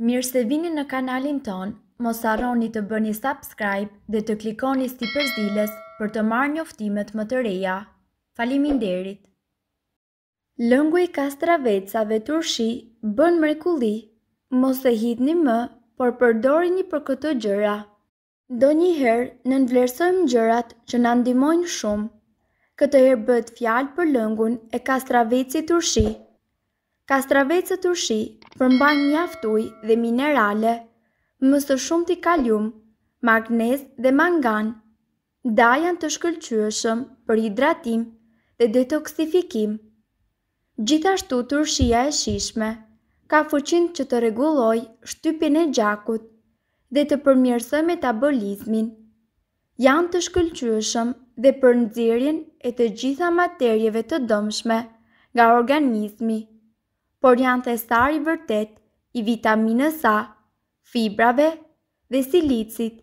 Mirë se vini në kanalin ton, mos arroni të bëni subscribe dhe të klikoni si përzdiles për të marrë njoftimet më të reja. Falimin derit! Lëngu i kastravecave të rshi bën mrekulli, mos e hitni më, por përdori një për këtë gjëra. Do njëherë në nëndvlerësojmë gjërat që në ndimojnë shumë. Këtë herë bët fjalë për lëngun e kastravecit të rshi. Kastravecët të rëshi përmban një aftuj dhe minerale, mësë shumë shumti kalium, magnez dhe mangan, da janë të shkëllqyëshëm për hidratim dhe detoksifikim. Gjithashtu të e shishme, ka fëqin që të reguloj shtypjen e gjakut dhe të përmjërësë metabolizmin. Janë të shkëllqyëshëm dhe për nëzirin e të gjitha materjeve të dëmshme nga organizmi por janë i vërtet i vitaminës A, fibrave dhe silicit,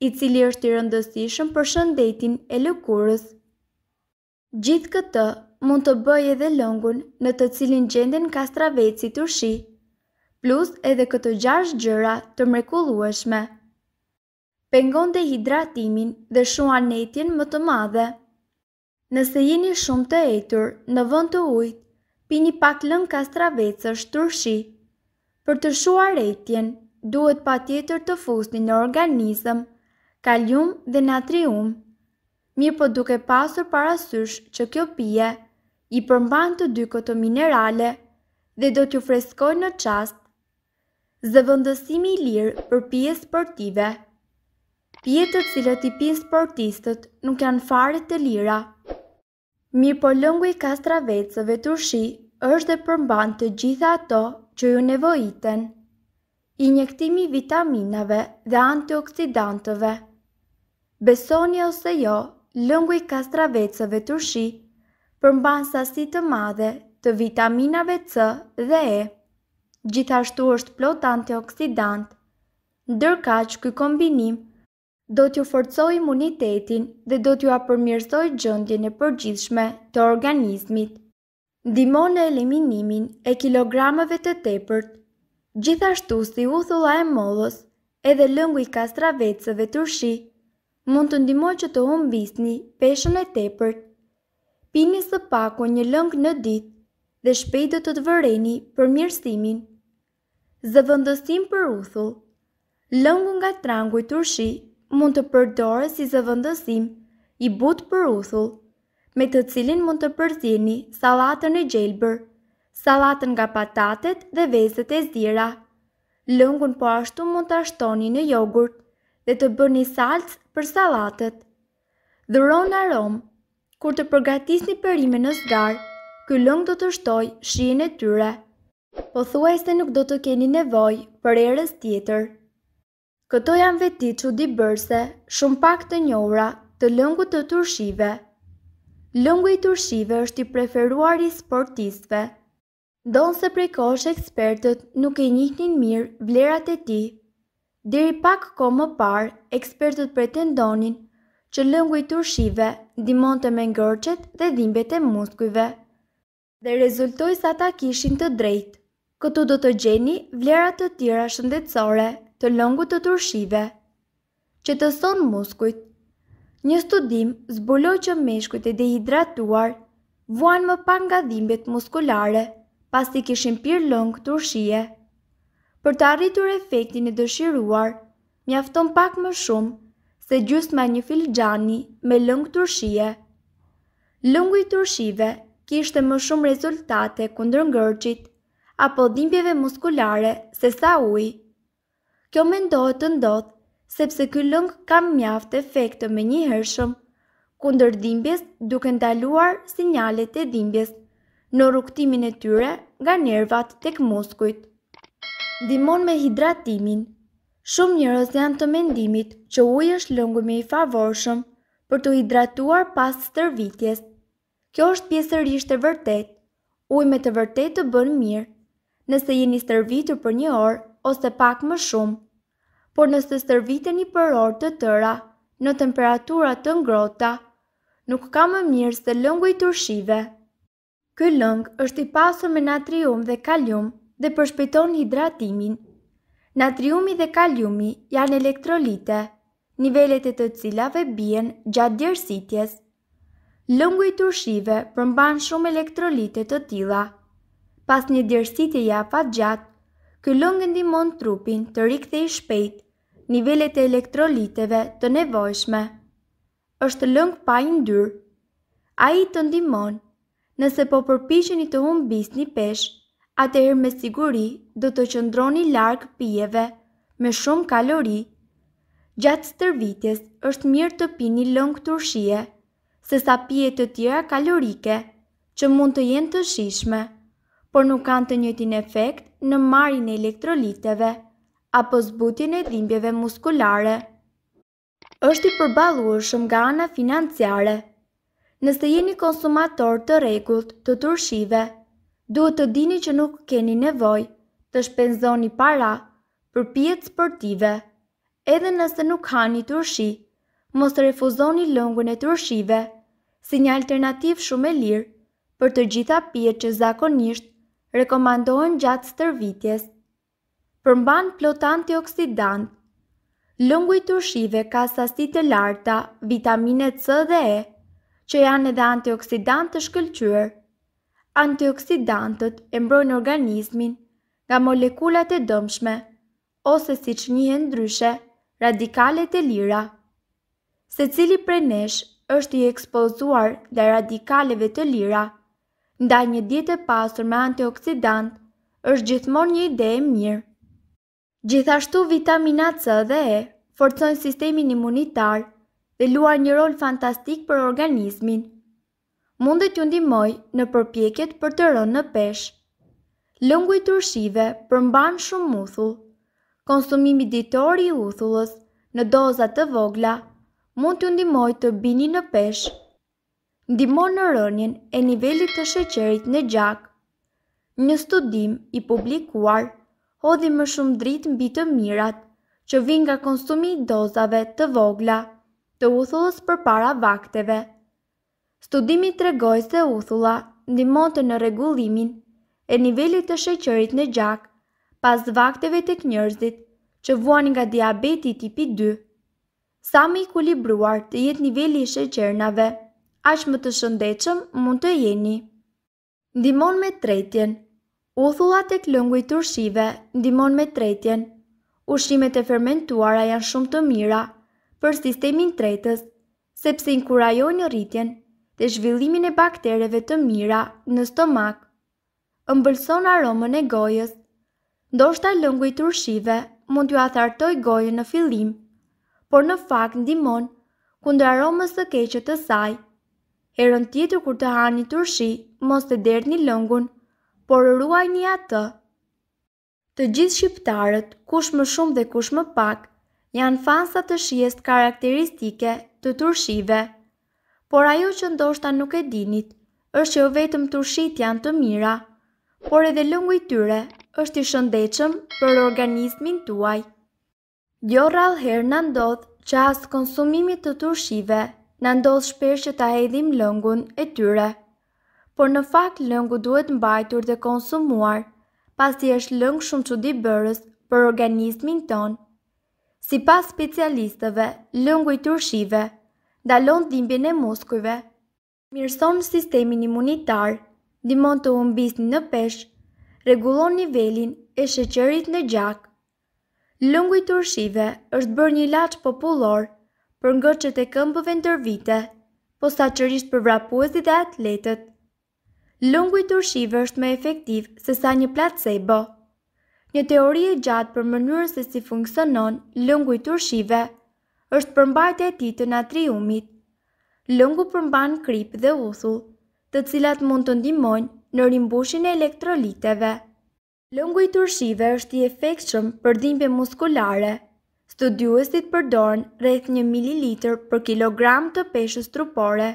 i cili është i rëndësishëm për shëndetin e lëkurës. Gjithë këtë mund të bëjë edhe lëngun në të cilin gjenden kastraveci të shi, plus edhe këtë gjash gjëra të mrekulueshme. Pengon dhe hidratimin dhe shuanetjen më të madhe. Nëse jeni shumë të etur në vënd të ujtë, pini pak lëng kastravecër shtërshi. Për të shua retjen, duhet pa tjetër të fusni në organizëm, kalium dhe natrium. Mirë po duke pasur parasysh që kjo pije, i përmban të dy këto minerale dhe do t'ju freskoj në qast. Zëvëndësimi lirë për pije sportive. Pije të cilët i pinë sportistët nuk janë fare të lira. Mirë po lëngu i kastravecëve të rshi është dhe përmban të gjitha ato që ju nevojiten. Injektimi vitaminave dhe antioksidantëve. Besoni ose jo, lëngu i kastravecëve të rshi përmban sasi të madhe të vitaminave C dhe E. Gjithashtu është plot antioksidant, ndërka që këj kombinim të do t'ju forcoj imunitetin dhe do t'ju apërmjërsoj gjëndjene e përgjithshme të organizmit. Dimo në eliminimin e kilogramëve të tepërt, gjithashtu si uthulla e mollës edhe lëngu i kastravecëve të rëshi, mund të ndimoj që të humbisni peshën e tepërt. Pini së pako një lëngë në ditë dhe shpejt do të të vëreni për mirësimin. Zëvëndësim për uthull Lëngu nga trangu i turshi mund të përdore si zëvëndësim i but për uthull, me të cilin mund të përzini salatën e gjelbër, salatën nga patatet dhe vezet e zdira. Lëngun po ashtu mund të ashtoni në jogurt dhe të bëni salcë për salatët. Dhuron aromë, kur të përgatisni përime në zgarë, ky lëng do të shtoj shijen e tyre. Po thuaj se nuk do të keni nevoj për erës tjetër. Këto janë veti që di bërse, shumë pak të njohra, të lëngu të tërshive. Lëngu i tërshive është i preferuar i sportistve. Donë se prekosh ekspertët nuk e njihnin mirë vlerat e ti. Diri pak ko më parë, ekspertët pretendonin që lëngu i tërshive dimon të mengërqet dhe dhimbet e muskujve. Dhe rezultoj sa ta kishin të drejtë, këtu do të gjeni vlerat të tjera shëndetsore të lëngu të turshive, që të sonë muskujt. Një studim zbuloj që meshkujt e dehidratuar vuan më pak nga dhimbjet muskulare, pas të kishin pyrë lëngë të urshie. Për të arritur efektin e dëshiruar, mjafton pak më shumë se gjust ma një filxani me lëngë të urshie. Lëngu i të urshive kishte më shumë rezultate kundër ngërqit apo dhimbjeve muskulare se sa ujë. Kjo me ndohet të ndodhë, sepse ky lëng kam mjaft efekte me një hershëm, kunder dhimbjes duke ndaluar sinjalet e dhimbjes në rukëtimin e tyre nga nervat të këmuskujt. Dimon me hidratimin Shumë njërës janë të mendimit që ujë është me i favorshëm për të hidratuar pas të tërvitjes. Kjo është pjesërisht e vërtet, ujë me të vërtet të bënë mirë, nëse jeni stërvitur për një orë ose pak më shumë por nëse të stërviteni për orë të tëra, në temperatura të ngrota, nuk ka më mirë se lëngu i turshive. Ky lëng është i pasur me natrium dhe kalium dhe përshpejton hidratimin. Natriumi dhe kaliumi janë elektrolite, nivellet e të cilave bien gjatë djersitjes. Lëngu i turshive përmban shumë elektrolite të tilla. Pas një djersitje ja pa gjatë, ky lëng ndihmon trupin të rikthejë shpejt nivellet e elektroliteve të nevojshme. është lëngë pa i ndyrë. A i të ndimon, nëse po i të humbis një peshë, atëherë me siguri do të qëndroni larkë pijeve me shumë kalori. Gjatë stërvitjes është mirë të pini lëngë të rëshie, se sa pije të tjera kalorike që mund të jenë të shishme, por nuk kanë të njëtin efekt në marin e elektroliteve apo zbutjen e dhimbjeve muskulare. Êshtë i përbaluar shumë nga ana financiare. Nëse jeni konsumator të regullt të tërshive, duhet të dini që nuk keni nevoj të shpenzoni para për pjetë sportive. Edhe nëse nuk hani tërshi, mos refuzoni lëngën e tërshive, si një alternativ shumë e lirë për të gjitha pjetë që zakonisht rekomandohen gjatë stërvitjes përmban plot antioksidant. Lëngu i turshive ka sasi të larta, vitamine C dhe E, që janë edhe antioksidant të shkëllqyër. Antioksidantët e mbrojnë organizmin nga molekulat e dëmshme, ose si që njëhen ndryshe, radikalet e lira. Se cili prej nesh është i ekspozuar dhe radikaleve të lira, nda një djetë e pasur me antioksidant, është gjithmon një ide e mirë. Gjithashtu vitamina C dhe E forcojnë sistemin imunitar dhe luajnë një rol fantastik për organizmin. Mund të ju ndihmoj në përpjekjet për të rënë në peshë. Lëngu i turshive përmban shumë muthull. Konsumimi ditor i uthullës në doza të vogla mund t'ju ndimoj të bini në peshë. Ndihmon në rënien e nivelit të sheqerit në gjak. Një studim i publikuar hodhi më shumë dritë mbi të mirat, që vinë nga konsumi dozave të vogla, të uthullës për para vakteve. Studimi të regoj se uthulla ndimonte në regullimin e nivellit të sheqërit në gjak pas vakteve të kënjërzit që vuan nga diabeti tipi 2. Sa më i kulibruar të jetë nivelli i sheqernave, aq më të shëndetshëm mund të jeni. Ndimon me tretjen, Uthullat e klëngu i tërshive ndimon me tretjen. Ushimet e fermentuara janë shumë të mira për sistemin tretës, sepse inkurajojnë rritjen dhe zhvillimin e baktereve të mira në stomak. Mbëlson aromën e gojës. Ndoshta lëngu i tërshive mund t'ju athartoj gojën në fillim, por në fakt ndimon kundër aromës së keqët të saj. Herën tjetër kur të hani tërshi, mos të derdhni lëngun por ruaj një atë. Të gjithë shqiptarët, kush më shumë dhe kush më pak, janë fansa të shijes karakteristike të turshive. Por ajo që ndoshta nuk e dinit, është jo vetëm turshit janë të mira, por edhe lëngu i tyre është i shëndechëm për organizmin tuaj. Jo rralë herë në ndodhë që asë konsumimit të turshive në ndodhë shperë që ta edhim lëngun e tyre por në fakt lëngu duhet mbajtur dhe konsumuar, pasi është lëngë shumë që di bërës për organismin tonë. Si pas specialistëve, lëngu i tërshive, dalon dhimbjën e muskujve, mirëson sistemin imunitar, dimon të umbis në pesh, regulon nivelin e sheqerit në gjak. Lëngu i tërshive është bërë një laqë popullor për ngërqet e këmbëve në tërvite, po sa qërisht për vrapuesit dhe atletet lëngu i turshive është më efektiv se sa një placebo. Një teori e gjatë për mënyrën se si funksionon lëngu i turshive është përmbajtja e tij të natriumit. Lëngu përmban krip dhe uthull, të cilat mund të ndihmojnë në rimbushjen e elektroliteve. Lëngu i turshive është i efektshëm për dhimbje muskulare. Studiuesit përdojnë rreth 1 ml për kilogram të peshës trupore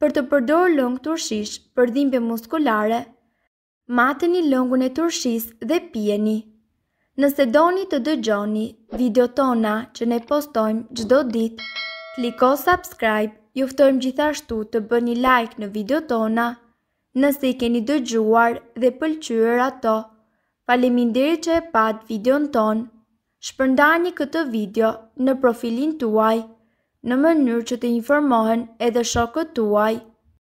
për të përdorë lëngë të rëshish për dhimbje muskulare, mateni i lëngën e të rëshis dhe pjeni. Nëse doni të dëgjoni video tona që ne postojmë gjdo dit, kliko subscribe, juftojmë gjithashtu të bë një like në video tona, nëse i keni dëgjuar dhe pëlqyër ato, Faleminderit që e pat video në tonë, shpërndani këtë video në profilin tuaj në mënyrë që të informohen edhe shokët tuaj